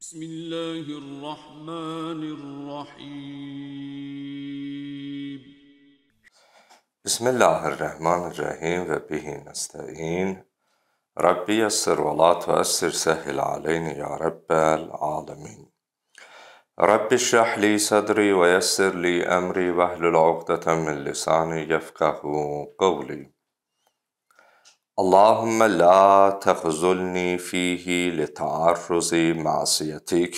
بسم الله الرحمن الرحيم بسم الله الرحمن الرحيم وبه نستعين ربي يسر ولا تؤسر سهل علينا يا رب العالمين رب اشرح لي صدري ويسر لي أمري واحلل عقدة من لساني يفقه قولي اللهم لا تخذلني فيه لتعرض معصيتك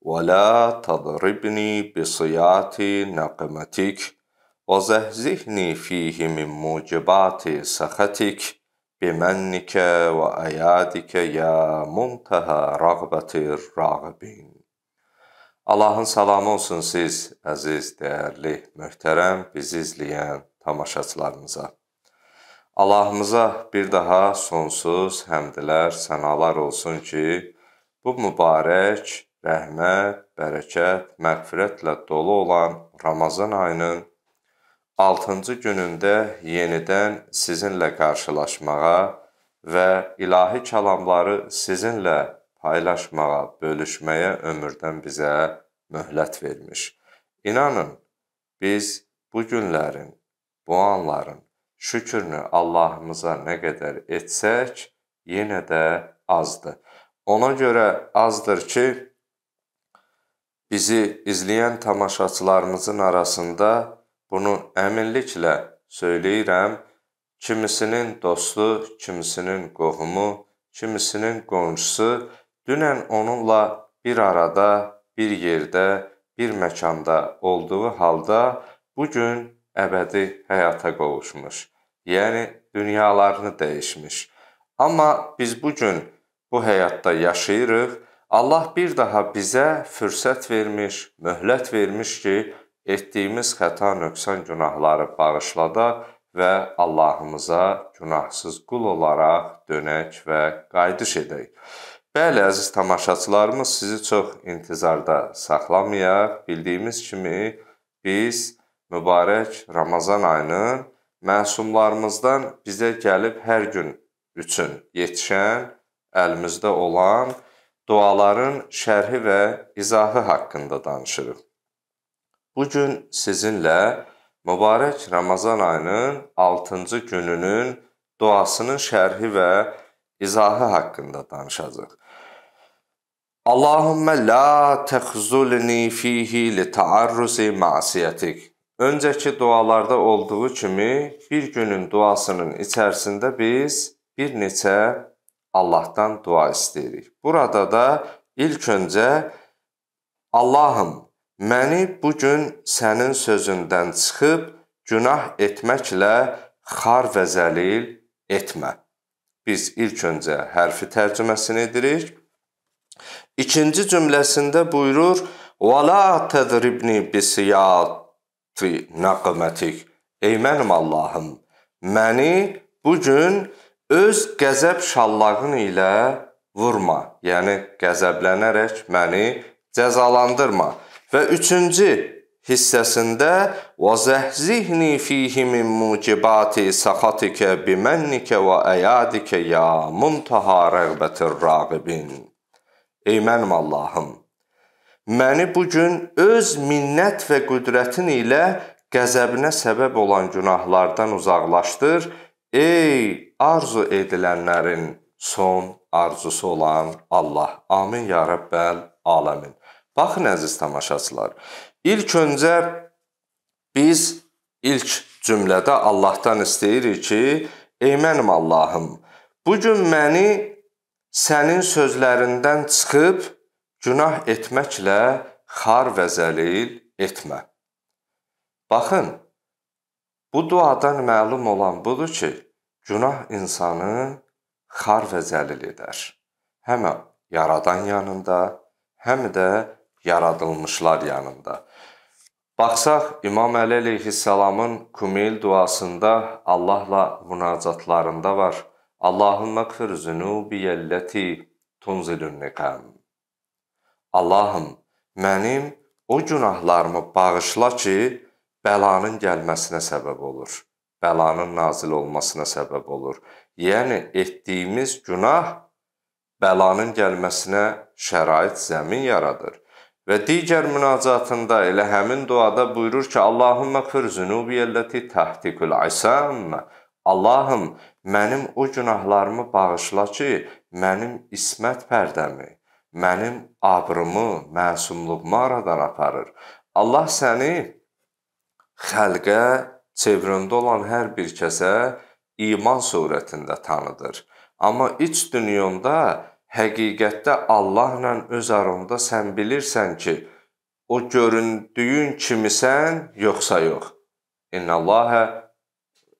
ولا تضربني بصياط نقمتك وزهزهني فيه من موجبات سخطك بمنك وأيادك يا منتهى رغبة الراغبين Allahın salamı olsun siz, əziz, dəyərli, möhtərəm, bizi izləyən tamaşaçılarımıza. Allahımıza bir daha sonsuz həmdlər, sənalar olsun ki, bu mübarək, rəhmət, bərəkət, məğfirətlə dolu olan Ramazan ayının 6-cı günündə yenidən sizinlə qarşılaşmağa və ilahi kəlamları sizinlə paylaşmağa, bölüşməyə ömürdən bizə möhlət vermiş. İnanın, biz bu günlərin, bu anların şükrünü Allahımıza nə qədər etsək, yenə də azdır. Ona görə azdır ki, bizi izləyən tamaşaçılarımızın arasında bunu əminliklə söyləyirəm, kimisinin dostu, kimisinin qohumu, kimisinin qonşusu dünən onunla bir arada, bir yerdə, bir məkanda olduğu halda bu gün əbədi həyata qovuşmuş yəni dünyalarını dəyişmiş. Amma biz bu gün bu həyatda yaşayırıq. Allah bir daha bizə fürsət vermiş, möhlət vermiş ki, etdiyimiz xəta, nöqsan günahları bağışladaq və Allahımıza günahsız qul olaraq dönək və qayıdış edək. Bəli, əziz tamaşaçılarımız, sizi çox intizarda saxlamayaq. Bildiyimiz kimi biz mübarək Ramazan ayının məsumlarımızdan bizə gəlib hər gün üçün yetişən, əlimizdə olan duaların şərhi və izahı haqqında danışırıq. Bu gün sizinlə mübarək Ramazan ayının 6-cı gününün duasının şərhi və izahı haqqında danışacağıq. Allahümme la tehzulni fihi li taarruzi ma'siyatik. Öncəki dualarda olduğu kimi bir günün duasının içərisində biz bir neçə Allahdan dua istəyirik. Burada da ilk öncə Allahım, məni bu gün sənin sözündən çıxıb günah etməklə xar və zəlil etmə. Biz ilk öncə hərfi tərcüməsini edirik. İkinci cümləsində buyurur: "Və la tədribni bisiyat" naqmətik. Ey mənim Allahım, məni bu gün öz qəzəb şallağın ilə vurma. Yəni qəzəblənərək məni cəzalandırma. Və 3-cü hissəsində və zəhzihni fihi min mucibati saxatikə bimennikə və əyadikə ya muntaha rəğbətir rəğibin. Ey mənim Allahım, məni bu gün öz minnət və qüdrətin ilə qəzəbinə səbəb olan günahlardan uzaqlaşdır, ey arzu edilənlərin son arzusu olan Allah. Amin ya Rəbbəl aləmin. Baxın əziz tamaşaçılar, ilk öncə biz ilk cümlədə Allahdan istəyirik ki, ey mənim Allahım, bu gün məni sənin sözlərindən çıxıb Günah etməklə xar və zəlil etmə. Baxın, bu duadan məlum olan budur ki, günah insanı xar və zəlil edər. Həm yaradan yanında, həm də yaradılmışlar yanında. Baxsaq, İmam Əli əleyhissalamın Kumeyl duasında Allahla münacatlarında var. Allahümme qfir zünubiyəlləti tunzilün niqam. Allahım, mənim o günahlarımı bağışla ki, bəlanın gəlməsinə səbəb olur, bəlanın nazil olmasına səbəb olur. Yəni, etdiyimiz günah bəlanın gəlməsinə şərait, zəmin yaradır. Və digər münacatında elə həmin duada buyurur ki, Allahümmə qfir zünubiyəlləti təhdikül əsəmmə. Allahım, mənim o günahlarımı bağışla ki, mənim ismət pərdəmi, mənim abrımı, məsumluğumu aradan aparır. Allah səni xəlqə, çevrəndə olan hər bir kəsə iman surətində tanıdır. Amma iç dünyonda həqiqətdə Allahla öz aranda sən bilirsən ki, o göründüyün kimisən, yoxsa yox. İnnallaha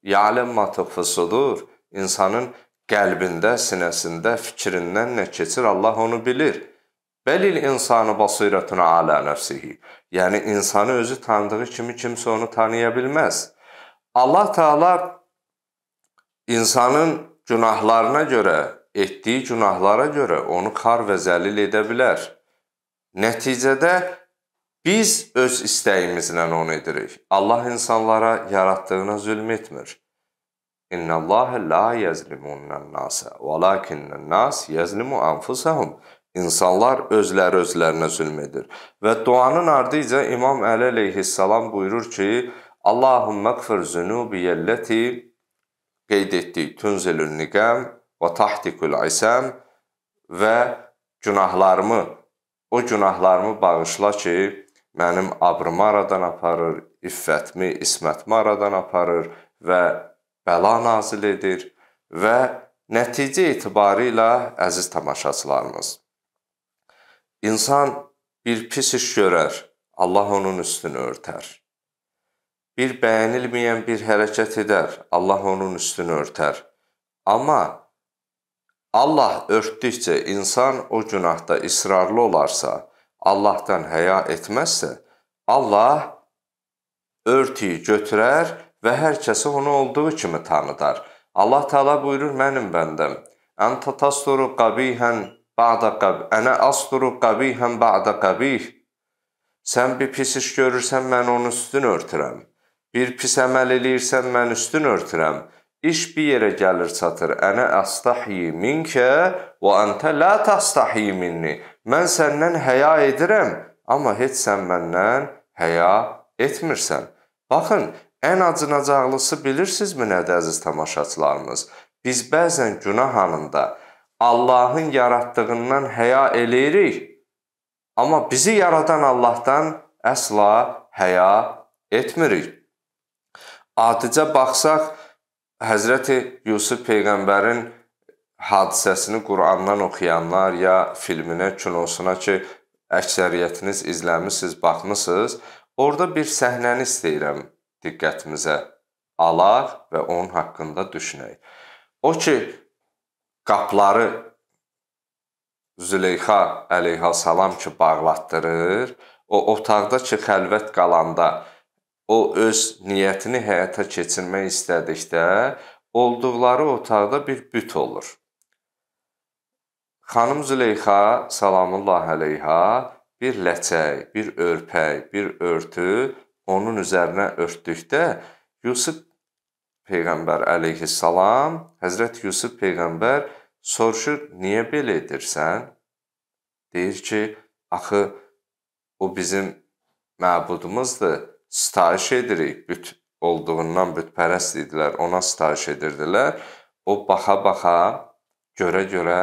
ya'lamu ma tufsudur. İnsanın qəlbində, sinəsində, fikrindən nə keçir, Allah onu bilir. Bəlil insanı basirətun alə nəfsihi. Yəni insanı özü tanıdığı kimi kimsə onu tanıya bilməz. Allah Taala insanın günahlarına görə, etdiyi günahlara görə onu kar və zəlil edə bilər. Nəticədə biz öz istəyimizlə onu edirik. Allah insanlara yaratdığına zülm etmir. İnna Allaha la yezlimunan nase velakinnen nas yezlimu anfusahum. İnsanlar özləri özlərinə zülm edir. Və duanın ardınca İmam Əli əleyhissalam buyurur ki: Allahumma gfir zunubiyelleti qeyd etdik. Tunzelun niqam və tahtikul isam və günahlarımı o günahlarımı bağışla ki, mənim abrımı aradan aparır, iffətimi, ismətimi aradan aparır və bəla nazil edir və nəticə etibarı ilə əziz tamaşaçılarımız insan bir pis iş görər, Allah onun üstünü örtər. Bir bəyənilməyən bir hərəkət edər, Allah onun üstünü örtər. Amma Allah örtdükcə insan o günahda israrlı olarsa, Allahdan həya etməzsə, Allah örtüyü götürər və hər kəsi onu olduğu kimi tanıdar. Allah Taala buyurur: "Mənim bəndəm, anta tasturu qabihan ba'da qab, ana asturu qabihan ba'da qabih." Sən bir pis iş görürsən, mən onun üstünü örtürəm. Bir pis əməl eləyirsən, mən üstünü örtürəm. İş bir yerə gəlir çatır. Ana astahyi minkə və anta la tastahyi minni. Mən səndən həya edirəm, amma heç sən məndən həya etmirsən. Baxın, Ən acınacaqlısı bilirsinizmi nədir əziz tamaşaçılarımız? Biz bəzən günah anında Allahın yaratdığından həya eləyirik. Amma bizi yaradan Allahdan əsla həya etmirik. Adicə baxsaq, Həzrəti Yusuf peyğəmbərin hadisəsini Qur'andan oxuyanlar ya filminə, kinosuna ki, əksəriyyətiniz izləmisiniz, baxmısınız, orada bir səhnəni istəyirəm diqqətimizə alaq və onun haqqında düşünək. O ki, qapları Züleyxa əleyhissalam ki, bağlatdırır, o otaqda ki, xəlvət qalanda, o öz niyyətini həyata keçirmək istədikdə, olduqları otaqda bir büt olur. Xanım Züleyxa, salamullah əleyha, bir ləçək, bir örpək, bir örtü onun üzərinə örtdükdə Yusuf peyğəmbər əleyhissalam, Həzrət Yusuf peyğəmbər soruşur: "Niyə belə edirsən?" Deyir ki: "Axı o bizim məbudumuzdur. Sitayiş edirik. Büt olduğundan bütpərəst idilər, ona sitayiş edirdilər. O baxa-baxa, görə-görə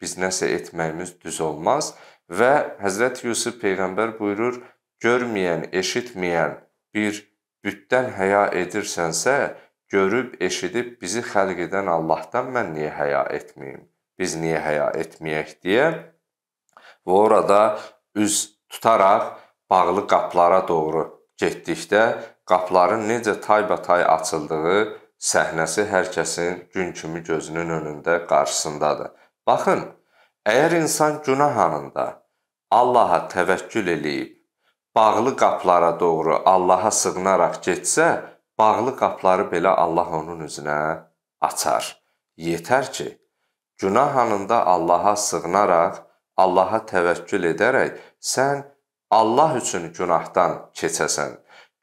biz nəsə etməyimiz düz olmaz və Həzrət Yusuf peyğəmbər buyurur: "Görməyən, eşitməyən bir bütdən həya edirsənsə, görüb, eşidib bizi xəlq edən Allahdan mən niyə həya etməyim? Biz niyə həya etməyək deyə və orada üz tutaraq bağlı qaplara doğru getdikdə qapların necə taybatay açıldığı səhnəsi hər kəsin gün kimi gözünün önündə qarşısındadır. Baxın, əgər insan günah anında Allaha təvəkkül eləyib, bağlı qaplara doğru Allaha sığınaraq getsə, bağlı qapları belə Allah onun üzünə açar. Yetər ki, günah anında Allaha sığınaraq, Allaha təvəkkül edərək sən Allah üçün günahdan keçəsən.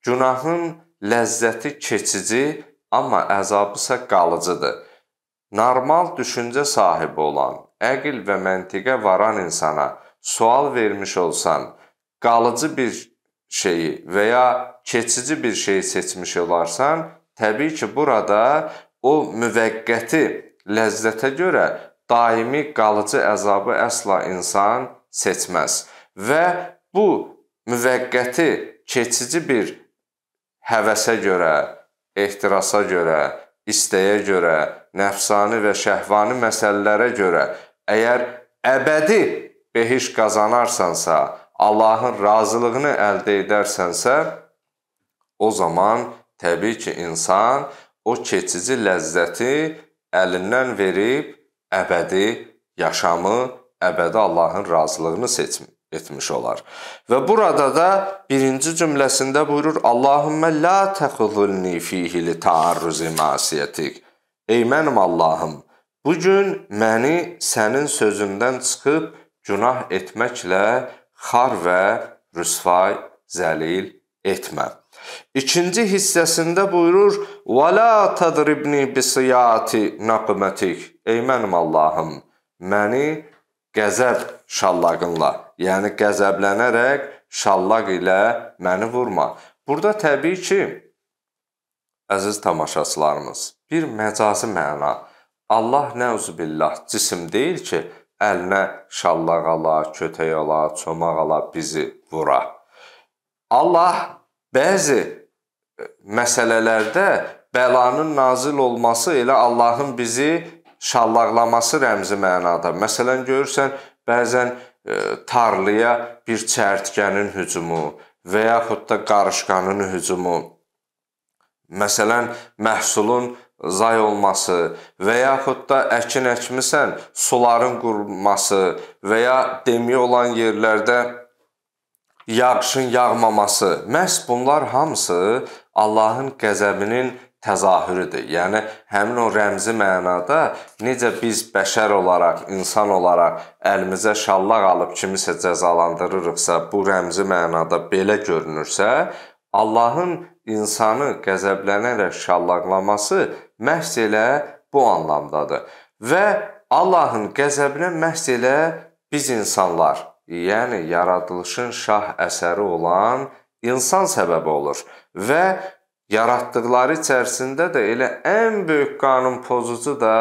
Günahın ləzzəti keçici, amma əzabı isə qalıcıdır. Normal düşüncə sahibi olan, əql və məntiqə varan insana sual vermiş olsan, qalıcı bir şeyi və ya keçici bir şeyi seçmiş olarsan, təbii ki, burada o müvəqqəti ləzzətə görə daimi qalıcı əzabı əsla insan seçməz və bu müvəqqəti keçici bir həvəsə görə, ehtirasa görə, istəyə görə, nəfsani və şəhvani məsələlərə görə əgər əbədi behiş qazanarsansa, Allahın razılığını əldə edərsənsə, o zaman təbii ki, insan o keçici ləzzəti əlindən verib əbədi yaşamı, əbədi Allahın razılığını seçmir etmiş olar. Və burada da birinci cümləsində buyurur: "Allahumme la takhuzulni fihi li ta'arruzi masiyatik." Ey mənim Allahım, bu gün məni sənin sözündən çıxıb günah etməklə xar və rüsvay zəlil etmə. İkinci hissəsində buyurur: "Və la tadribni bisiyati naqmatik." Ey mənim Allahım, məni qəzəb şallaqınla, yəni qəzəblənərək şallaq ilə məni vurma. Burada təbii ki, əziz tamaşaçılarımız, bir məcazi məna. Allah nəuzubillah cisim deyil ki, əlinə şallaq ala, kötək ala, çomaq ala, bizi vura. Allah bəzi e, məsələlərdə bəlanın nazil olması elə Allahın bizi şallaqlaması rəmzi mənada. Məsələn görürsən, bəzən ə, e, tarlaya bir çərtkənin hücumu və yaxud da qarışqanın hücumu. Məsələn, məhsulun zay olması və yaxud da əkin əkmisən, suların quruması və ya demiyə olan yerlərdə yağışın yağmaması. Məhz bunlar hamısı Allahın qəzəbinin təzahürüdür. Yəni həmin o rəmzi mənada necə biz bəşər olaraq, insan olaraq əlimizə şallaq alıb kimisə cəzalandırırıqsa, bu rəmzi mənada belə görünürsə, Allahın insanı qəzəblənərək şallaqlaması məhz elə bu anlamdadır. Və Allahın qəzəbinə məhz elə biz insanlar, yəni yaradılışın şah əsəri olan insan səbəbi olur və yaratdıqları içərisində də elə ən böyük qanun pozucu da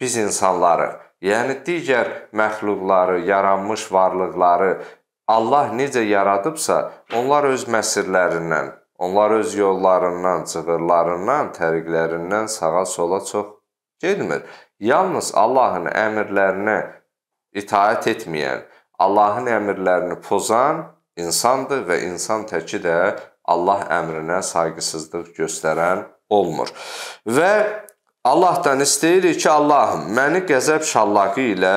biz insanlarıq. Yəni digər məxluqları, yaranmış varlıqları Allah necə yaradıbsa, onlar öz məsirlərindən, Onlar öz yollarından, cığırlarından, təriqlərindən sağa-sola çox getmir. Yalnız Allahın əmrlərinə itaət etməyən, Allahın əmrlərini pozan insandır və insan təki də Allah əmrinə sayğısızlıq göstərən olmur. Və Allahdan istəyirik ki, Allahım, məni qəzəb şallaqı ilə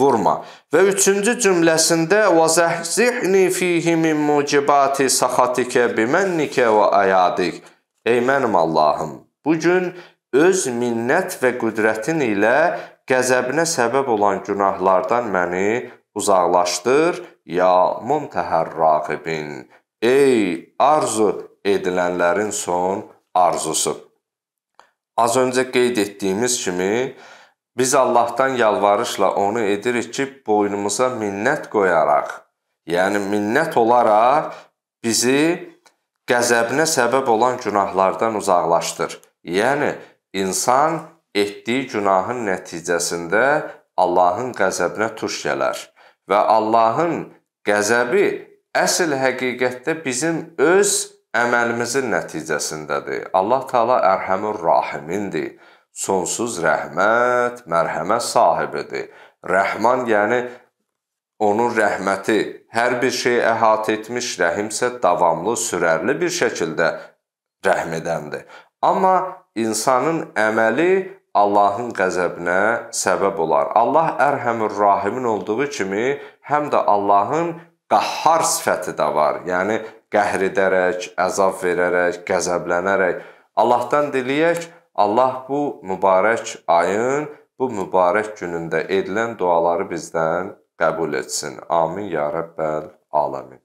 vurma. Və üçüncü cümləsində və zəhzihni fihi min mucibati saxatikə bimənnike və ayadik. Ey mənim Allahım, bu gün öz minnət və qüdrətin ilə qəzəbinə səbəb olan günahlardan məni uzaqlaşdır. Ya muntəhərraqibin. Ey arzu edilənlərin son arzusu. Az öncə qeyd etdiyimiz kimi, biz Allahdan yalvarışla onu edirik ki, boynumuza minnət qoyaraq, yəni minnət olaraq bizi qəzəbinə səbəb olan günahlardan uzaqlaşdır. Yəni insan etdiyi günahın nəticəsində Allahın qəzəbinə tuş gələr və Allahın qəzəbi əsl həqiqətdə bizim öz əməlimizin nəticəsindədir. Allah Taala Ərhəmur Rahimindir. Sonsuz rəhmət, mərhəmət sahibidir. Rəhman yəni onun rəhməti hər bir şeyi əhatə etmiş, rəhimsə davamlı, sürərli bir şəkildə rəhm edəndir. Amma insanın əməli Allahın qəzəbinə səbəb olar. Allah Ərhəmür Rahimin olduğu kimi, həm də Allahın qahhar sifəti də var. Yəni qəhr edərək, əzab verərək, qəzəblənərək. Allahdan diləyək, Allah bu mübarək ayın, bu mübarək günündə edilən duaları bizdən qəbul etsin. Amin ya Rəbbəl aləmin.